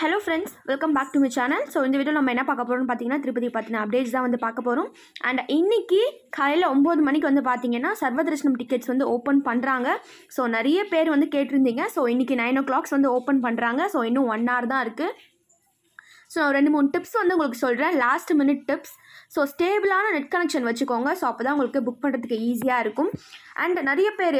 hello friends welcome back to my channel so இந்த video நம்ம என்ன பார்க்க போகிறோம்னு பார்த்தீங்கன்னா திருப்பதி பார்த்தினா அப்டேட்ஸ் தான் வந்து பார்க்க போகிறோம் அண்ட் இன்றைக்கி காலையில் ஒம்பது மணிக்கு வந்து பார்த்தீங்கன்னா சர்வதர்ஷனம் டிக்கெட்ஸ் வந்து ஓப்பன் பண்ணுறாங்க ஸோ நிறைய பேர் வந்து கேட்டிருந்தீங்க ஸோ இன்றைக்கி நைன் ஓ கிளாக்ஸ் வந்து ஓப்பன் பண்ணுறாங்க ஸோ இன்னும் ஒன் ஹவர் தான் இருக்குது ஸோ நான் ரெண்டு மூணு டிப்ஸ் வந்து உங்களுக்கு சொல்கிறேன் லாஸ்ட் மினிட் டிப்ஸ் ஸோ ஸ்டேபிளான நெட் கனெக்ஷன் வச்சுக்கோங்க ஸோ அப்போ தான் உங்களுக்கு புக் பண்ணுறதுக்கு ஈஸியாக இருக்கும் அண்ட் நிறைய பேர்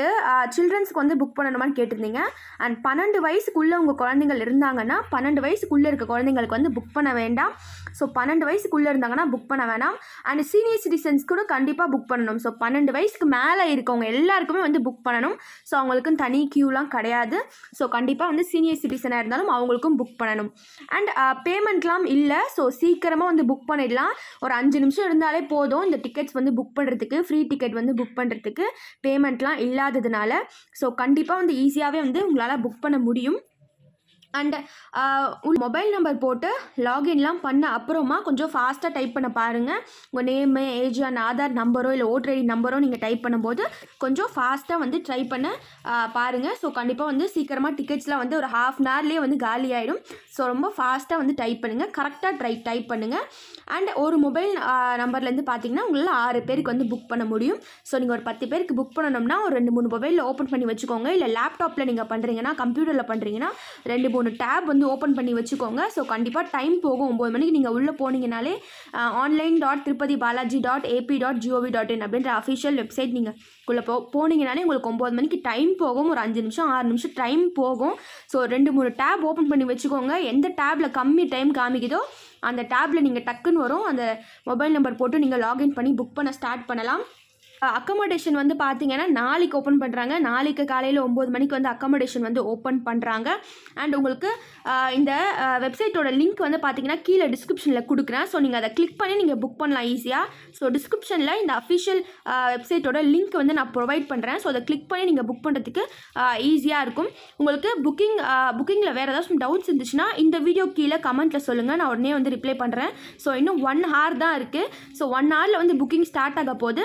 சில்ட்ரன்ஸ்க்கு வந்து புக் பண்ணணுமான்னு கேட்டிருந்தீங்க அண்ட் பன்னெண்டு வயசுக்குள்ளே உங்கள் குழந்தைங்கள் இருந்தாங்கன்னா பன்னெண்டு வயசுக்குள்ளே இருக்க குழந்தைங்களுக்கு வந்து புக் பண்ண வேண்டாம் ஸோ பன்னெண்டு வயசுக்குள்ளே இருந்தாங்கன்னா புக் பண்ண வேணாம் அண்ட் சீனியர் சிட்டிசன்ஸ் கூட கண்டிப்பாக புக் பண்ணணும் ஸோ பன்னெண்டு வயசுக்கு மேலே இருக்கவங்க எல்லாருக்குமே வந்து புக் பண்ணணும் ஸோ அவங்களுக்கும் தனி க்யூலாம் கிடையாது ஸோ கண்டிப்பாக வந்து சீனியர் சிட்டிசனாக இருந்தாலும் அவங்களுக்கும் புக் பண்ணணும் அண்ட் பேமெண்ட் அர்ஜென்ட்லாம் இல்லை ஸோ சீக்கிரமாக வந்து புக் பண்ணிடலாம் ஒரு அஞ்சு நிமிஷம் இருந்தாலே போதும் இந்த டிக்கெட்ஸ் வந்து புக் பண்ணுறதுக்கு ஃப்ரீ டிக்கெட் வந்து புக் பண்ணுறதுக்கு பேமெண்ட்லாம் இல்லாததுனால ஸோ கண்டிப்பாக வந்து ஈஸியாகவே வந்து உங்களால் புக் பண்ண முடியும் அண்ட் மொபைல் நம்பர் போட்டு லாகின்லாம் பண்ண அப்புறமா கொஞ்சம் ஃபாஸ்ட்டாக டைப் பண்ண பாருங்கள் உங்கள் நேமு ஏஜ் அண்ட் ஆதார் நம்பரோ இல்லை ஓட்டர் ஐடி நம்பரோ நீங்கள் டைப் பண்ணும்போது கொஞ்சம் ஃபாஸ்ட்டாக வந்து ட்ரை பண்ண பாருங்கள் ஸோ கண்டிப்பாக வந்து சீக்கிரமாக டிக்கெட்ஸ்லாம் வந்து ஒரு ஹாஃப் அன் ஹவர்லேயே வந்து காலி ஆகிடும் ஸோ ரொம்ப ஃபாஸ்ட்டாக வந்து டைப் பண்ணுங்கள் கரெக்டாக ட்ரை டைப் பண்ணுங்கள் அண்ட் ஒரு மொபைல் நம்பர்லேருந்து பார்த்தீங்கன்னா உங்களால் ஆறு பேருக்கு வந்து புக் பண்ண முடியும் ஸோ நீங்கள் ஒரு பத்து பேருக்கு புக் பண்ணணும்னா ஒரு ரெண்டு மூணு மொபைலில் ஓப்பன் பண்ணி வச்சுக்கோங்க இல்லை லேப்டாப்பில் நீங்கள் பண்ணுறீங்கன்னா கம்ப்யூட்டரில் பண்ணுறீங்கன்னா ரெண்டு ஒரு டேப் வந்து ஓப்பன் பண்ணி வச்சுக்கோங்க ஸோ கண்டிப்பாக டைம் போகும் ஒம்பது மணிக்கு நீங்கள் உள்ளே போனீங்கனாலே online dot Tirupati Balaji dot AP dot G O V dot in அப்படின்ற அஃபிஷியல் வெப்சைட் நீங்கள் குள்ளே போ போனீங்கனாலே உங்களுக்கு ஒம்பது மணிக்கு டைம் போகும் ஒரு அஞ்சு நிமிஷம் ஆறு நிமிஷம் டைம் போகும் ஸோ ரெண்டு மூணு டேப் ஓப்பன் பண்ணி வச்சுக்கோங்க எந்த டேப்பில் கம்மி டைம் காமிக்குதோ அந்த டேப்பில் நீங்கள் டக்குன்னு வரும் அந்த மொபைல் நம்பர் போட்டு நீங்கள் லாகின் பண்ணி புக் பண்ண ஸ்டார்ட் பண்ணலாம் அக்கமடேஷன் வந்து பார்த்தீங்கன்னா நாளைக்கு ஓப்பன் பண்ணுறாங்க நாளைக்கு காலையில் ஒம்பது மணிக்கு வந்து அக்கமடேஷன் வந்து ஓப்பன் பண்ணுறாங்க அண்ட் உங்களுக்கு இந்த வெப்சைட்டோட லிங்க் வந்து பார்த்தீங்கன்னா கீழே டிஸ்கிரிப்ஷனில் கொடுக்குறேன் ஸோ நீங்கள் அதை கிளிக் பண்ணி நீங்கள் புக் பண்ணலாம் ஈஸியாக ஸோ டிஸ்கிரிப்ஷனில் இந்த அஃபிஷியல் வெப்சைட்டோட லிங்க் வந்து நான் ப்ரொவைட் பண்ணுறேன் ஸோ அதை கிளிக் பண்ணி நீங்கள் புக் பண்ணுறதுக்கு ஈஸியாக இருக்கும் உங்களுக்கு புக்கிங் புக்கிங்கில் வேறு ஏதாச்சும் டவுட்ஸ் இருந்துச்சுன்னா இந்த வீடியோ கீழே கமெண்ட்டில் சொல்லுங்கள் நான் உடனே வந்து ரிப்ளை பண்ணுறேன் ஸோ இன்னும் ஒன் ஹார் தான் இருக்குது ஸோ ஒன் ஹவரில் வந்து புக்கிங் ஸ்டார்ட் ஆக போகுது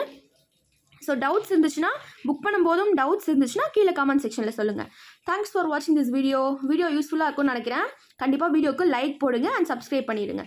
ஸோ டவுட்ஸ் இருந்துச்சுன்னா புக் பண்ணும்போதும் டவுட்ஸ் இருந்துச்சுன்னா கீழே கமெண்ட் செக்ஷனில் சொல்லுங்கள் தேங்க்ஸ் ஃபார் வாட்சிங் திஸ் வீடியோ வீடியோ யூஸ்ஃபுல்லாக இருக்கும்னு நினைக்கிறேன் கண்டிப்பாக வீடியோக்கு லைக் போடுங்க அண்ட் சப்ஸ்கிரைப் பண்ணிடுங்க